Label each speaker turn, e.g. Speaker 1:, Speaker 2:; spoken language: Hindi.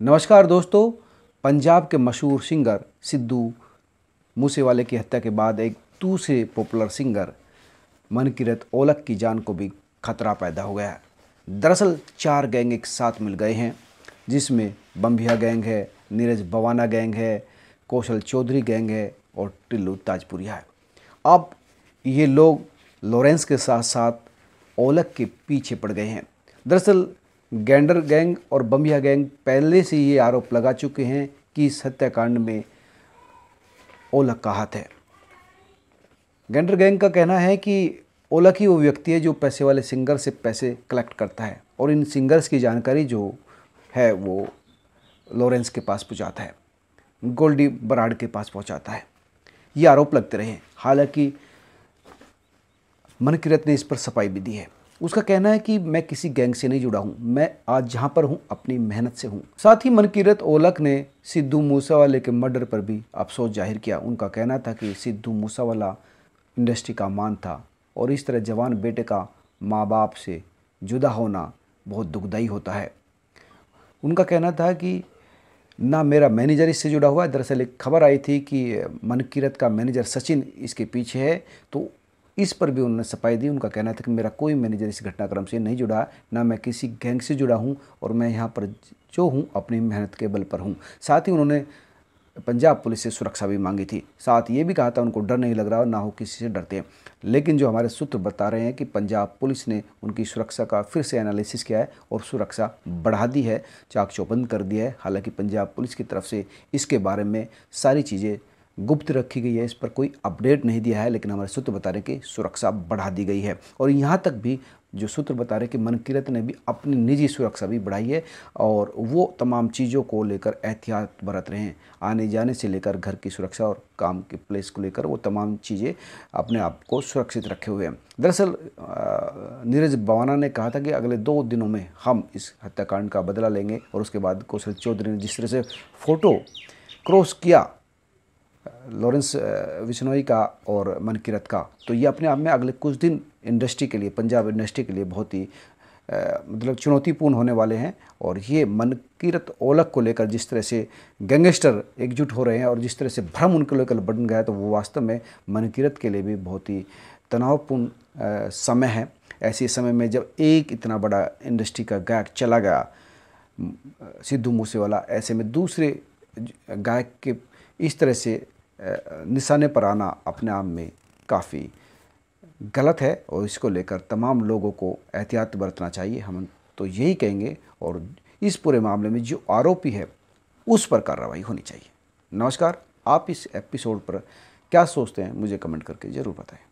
Speaker 1: नमस्कार दोस्तों पंजाब के मशहूर सिंगर सिद्धू मूसेवाले की हत्या के बाद एक दूसरे पॉपुलर सिंगर मनकिरत ओलक की जान को भी खतरा पैदा हो गया है दरअसल चार गैंग एक साथ मिल गए हैं जिसमें बम्भिया गैंग है नीरज बवाना गैंग है कौशल चौधरी गैंग है और टिल्लू ताजपुरिया है अब ये लोग लॉरेंस के साथ साथ ओलक के पीछे पड़ गए हैं दरअसल गैंडर गैंग और बम्बिया गैंग पहले से ये आरोप लगा चुके हैं कि इस हत्याकांड में ओलक का हाथ है गैंडर गैंग का कहना है कि ओलक ही वो व्यक्ति है जो पैसे वाले सिंगर से पैसे कलेक्ट करता है और इन सिंगर्स की जानकारी जो है वो लॉरेंस के पास पहुंचाता है गोल्डी बराड के पास पहुंचाता है ये आरोप लगते रहे हालांकि मनकीरत ने इस पर सफाई भी दी है उसका कहना है कि मैं किसी गैंग से नहीं जुड़ा हूँ मैं आज जहाँ पर हूँ अपनी मेहनत से हूँ साथ ही मनकीरत ओलक ने सिद्धू मूसावाले के मर्डर पर भी अफसोस जाहिर किया उनका कहना था कि सिद्धू मूसावाला इंडस्ट्री का मान था और इस तरह जवान बेटे का माँ बाप से जुदा होना बहुत दुखदाई होता है उनका कहना था कि ना मेरा मैनेजर इससे जुड़ा हुआ है दरअसल एक खबर आई थी कि मनकीरत का मैनेजर सचिन इसके पीछे है तो इस पर भी उन्होंने सफाई दी उनका कहना था कि मेरा कोई मैनेजर इस घटनाक्रम से नहीं जुड़ा ना मैं किसी गैंग से जुड़ा हूँ और मैं यहाँ पर जो हूँ अपनी मेहनत के बल पर हूँ साथ ही उन्होंने पंजाब पुलिस से सुरक्षा भी मांगी थी साथ ये भी कहा था उनको डर नहीं लग रहा और ना हो किसी से डरते हैं लेकिन जो हमारे सूत्र बता रहे हैं कि पंजाब पुलिस ने उनकी सुरक्षा का फिर से एनालिसिस किया है और सुरक्षा बढ़ा दी है चाक चौबंद कर दिया है हालांकि पंजाब पुलिस की तरफ से इसके बारे में सारी चीज़ें गुप्त रखी गई है इस पर कोई अपडेट नहीं दिया है लेकिन हमारे सूत्र बता रहे कि सुरक्षा बढ़ा दी गई है और यहाँ तक भी जो सूत्र बता रहे कि मन किरत ने भी अपनी निजी सुरक्षा भी बढ़ाई है और वो तमाम चीज़ों को लेकर एहतियात बरत रहे हैं आने जाने से लेकर घर की सुरक्षा और काम के प्लेस को लेकर वो तमाम चीज़ें अपने आप को सुरक्षित रखे हुए हैं दरअसल नीरज बवाना ने कहा था कि अगले दो दिनों में हम इस हत्याकांड का बदला लेंगे और उसके बाद कौशल चौधरी ने जिस तरह से फ़ोटो क्रॉस किया लॉरेंस विश्नोई का और मनकीरत का तो ये अपने आप में अगले कुछ दिन इंडस्ट्री के लिए पंजाब इंडस्ट्री के लिए बहुत ही मतलब चुनौतीपूर्ण होने वाले हैं और ये मनकिरत ओलक को लेकर जिस तरह से गैंगस्टर एकजुट हो रहे हैं और जिस तरह से भ्रम उनके लेकर बढ़ गया तो वो वास्तव में मनकिरत के लिए भी बहुत ही तनावपूर्ण समय है ऐसे समय में जब एक इतना बड़ा इंडस्ट्री का गायक चला गया सिद्धू मूसेवाला ऐसे में दूसरे गायक के इस तरह से निशाने पर आना अपने आप में काफ़ी गलत है और इसको लेकर तमाम लोगों को एहतियात बरतना चाहिए हम तो यही कहेंगे और इस पूरे मामले में जो आरोपी है उस पर कार्रवाई होनी चाहिए नमस्कार आप इस एपिसोड पर क्या सोचते हैं मुझे कमेंट करके ज़रूर बताएं